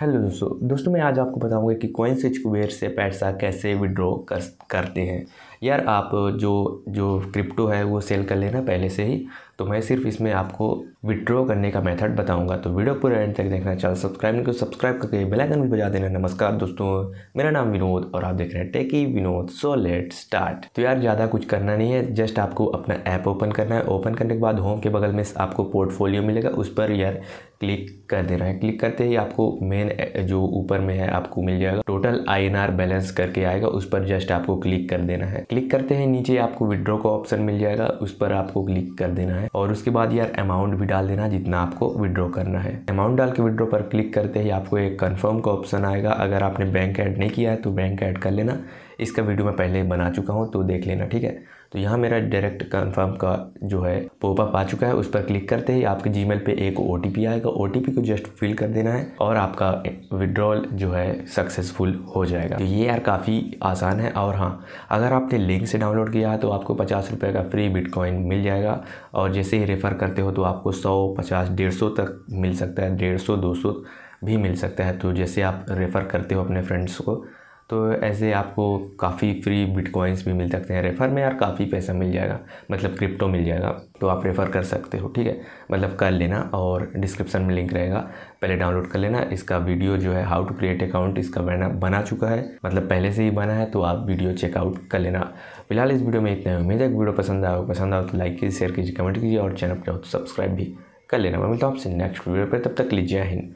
hello दोस्तों दोस्तों मैं आज आपको बताऊंगा कि कोइन से कुबेर से पैसा कैसे विड्रॉ कर करते हैं यार आप जो जो क्रिप्टो है वो सेल कर लेना पहले से ही तो मैं सिर्फ इसमें आपको विड्रॉ करने का मेथड बताऊंगा तो वीडियो पूरा एंड तक देखना चैनल सब्सक्राइब नहीं सब्सक्राइब तो करके बेल आइकन भी बजा देना नमस्कार दोस्तों मेरा नाम विनोद और आप देख रहे हैं techie Vinod so let start तो यार ज़्यादा कुछ करना नहीं है जस्ट आपको अपना ऐप ओपन करना है ओपन करने के बाद होम के बगल में आपको पोर्टफोलियो मिलेगा उस पर यार क्लिक कर देना है क्लिक करते ही आपको मेन जो ऊपर में है आपको मिल जाएगा टोटल आर बैलेंस करके आएगा उस पर जस्ट आपको क्लिक कर देना है क्लिक करते ही नीचे आपको विड्रॉ का ऑप्शन मिल जाएगा उस पर आपको क्लिक कर देना है है और उसके बाद यार अमाउंट भी डाल देना जितना आपको विड्रॉ करना है अमाउंट डाल के विड्रॉ पर क्लिक करते ही आपको एक कन्फर्म का ऑप्शन आएगा अगर आपने बैंक ऐड नहीं किया है तो बैंक ऐड कर लेना इसका वीडियो मैं पहले बना चुका हूँ तो देख लेना ठीक है तो यहाँ मेरा डायरेक्ट कन्फर्म का जो है पॉपअप आ चुका है उस पर क्लिक करते ही आपके जी पे एक ओ आएगा ओ को जस्ट फिल कर देना है और आपका विड्रॉल जो है सक्सेसफुल हो जाएगा तो ये यार काफ़ी आसान है और हाँ अगर आपने लिंक से डाउनलोड किया है तो आपको पचास रुपये का फ्री बिटकॉइन मिल जाएगा और जैसे ही रेफ़र करते हो तो आपको सौ पचास डेढ़ सौ तक मिल सकता है डेढ़ सौ दो सौ भी मिल सकता है तो जैसे आप रेफ़र करते हो अपने फ्रेंड्स को तो ऐसे आपको काफ़ी फ्री बिटकॉइंस भी मिल सकते हैं रेफ़र में यार काफ़ी पैसा मिल जाएगा मतलब क्रिप्टो मिल जाएगा तो आप रेफ़र कर सकते हो ठीक है मतलब कर लेना और डिस्क्रिप्शन में लिंक रहेगा पहले डाउनलोड कर लेना इसका वीडियो जो है हाउ टू क्रिएट अकाउंट इसका बना बना चुका है मतलब पहले से ही बना है तो आप वीडियो चेकआउट कर लेना फिलहाल इस वीडियो में इतना उम्मीद है वीडियो पसंद आए पसंद आओ तो लाइक कीजिए शेयर कीजिए कमेंट कीजिए और चैनल पर हो तो सब्सक्राइब भी कर लेना मैं मिलता हूँ आपसे नेक्स्ट वीडियो पर तब तक लीजिए हिंद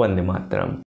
वंदे मातरम